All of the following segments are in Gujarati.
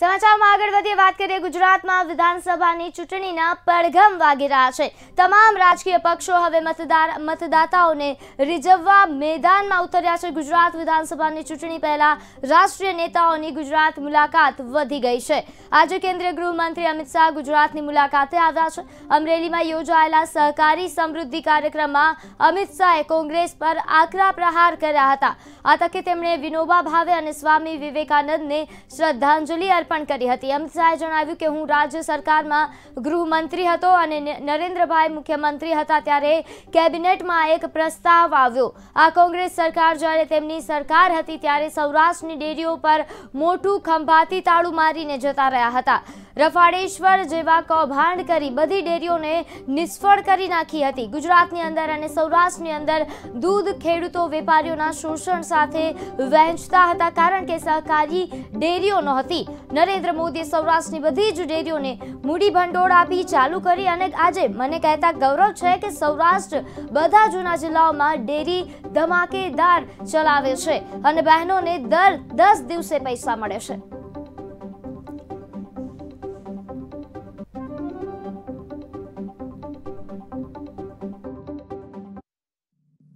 સમાચારમાં આગળ વધીએ વાત કરીએ ગુજરાતમાં વિધાનસભાની ચૂંટણીના પડઘમ વાગી રહ્યા છે તમામ રાજકીય પક્ષો હવે મતદાર મતદાતાઓને રીઝવવા મેદાનમાં ઉતર્યા છે ગુજરાત વિધાનસભાની ચૂંટણી પહેલાં રાષ્ટ્રીય નેતાઓની ગુજરાત મુલાકાત વધી ગઈ છે આજે કેન્દ્રીય ગૃહમંત્રી અમિત શાહ ગુજરાતની મુલાકાતે આવ્યા છે અમરેલીમાં યોજાયેલા સહકારી સમૃદ્ધિ કાર્યક્રમમાં અમિત શાહે કોંગ્રેસ પર આકરા પ્રહાર કર્યા હતા આ તકે તેમણે વિનોબા ભાવે અને સ્વામી વિવેકાનંદને શ્રદ્ધાંજલિ પણ કરી હતી અમિત શાહે જણાવ્યું કે હું રાજ્ય સરકારમાં ગૃહમંત્રી હતો અને નરેન્દ્રભાઈ મુખ્યમંત્રી હતા ત્યારે કેબિનેટમાં એક પ્રસ્તાવ આવ્યો આ કોંગ્રેસ સરકાર જ્યારે તેમની સરકાર હતી ત્યારે સૌરાષ્ટ્રની ડેરીઓ પર મોટું ખંભાતી તાળું મારીને જતા રહ્યા હતા રફાડેશ્વર જેવા કૌભાંડ કરી બધી ડેરીઓને નિષ્ફળ કરી નાખી હતી ગુજરાતની અંદર અને સૌરાષ્ટ્રની અંદર દૂધ ખેડૂતો વેપારીઓના શોષણ સાથે વહેંચતા હતા કારણ કે સહકારી ડેરીઓ નહોતી નરેન્દ્ર મોદીએ સૌરાષ્ટ્રની બધી જ ડેરીઓને મૂડી ભંડોળ આપી ચાલુ કરી અને આજે મને કહેતા ગૌરવ છે કે સૌરાષ્ટ્ર બધા જૂના જિલ્લાઓમાં ડેરી ધમાકેદાર ચલાવે છે અને બહેનોને દર દસ દિવસે પૈસા મળે છે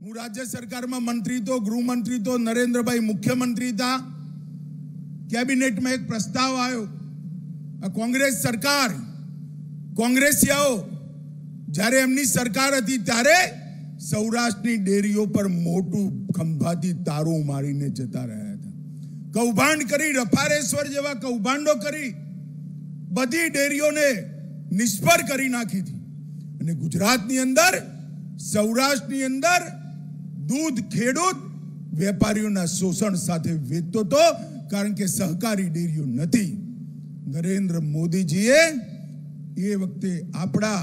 હું રાજ્ય સરકારમાં મંત્રી તો ગૃહમંત્રી તો નરેન્દ્રભાઈ મુખ્યમંત્રી હતા કેબિનેટમાં એક પ્રસ્તાવ આવ્યો કોંગ્રેસ સરકાર કોંગ્રેસિયાઓ જ્યારે એમની સરકાર હતી ત્યારે સૌરાષ્ટ્રની ડેરીઓ પર મોટું ખંભાથી તારો મારીને જતા રહ્યા હતા કૌભાંડ કરી રફારેશ્વર જેવા કૌભાંડો કરી બધી ડેરીઓને નિષ્ફળ કરી નાખી હતી અને ગુજરાતની અંદર સૌરાષ્ટ્રની અંદર દૂધ ખેડૂત વેપારીઓના શોષણ સાથે વેચતો હતો કારણ કે સહકારી ડેરીઓ નથી નરેન્દ્ર મોદીજીએ એ વખતે આપણા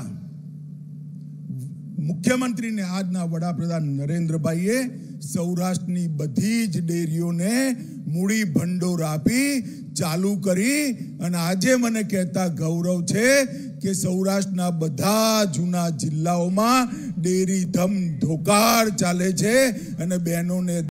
મુખ્યમંત્રીને આજના વડાપ્રધાન નરેન્દ્રભાઈએ સૌરાષ્ટ્રની બધી જ ડેરીઓને મૂડી ભંડોર આપી ચાલુ કરી અને આજે મને કહેતા ગૌરવ છે કે સૌરાષ્ટ્રના બધા જૂના જિલ્લાઓમાં ડેરી ધમ ધોકાળ ચાલે છે અને બહેનોને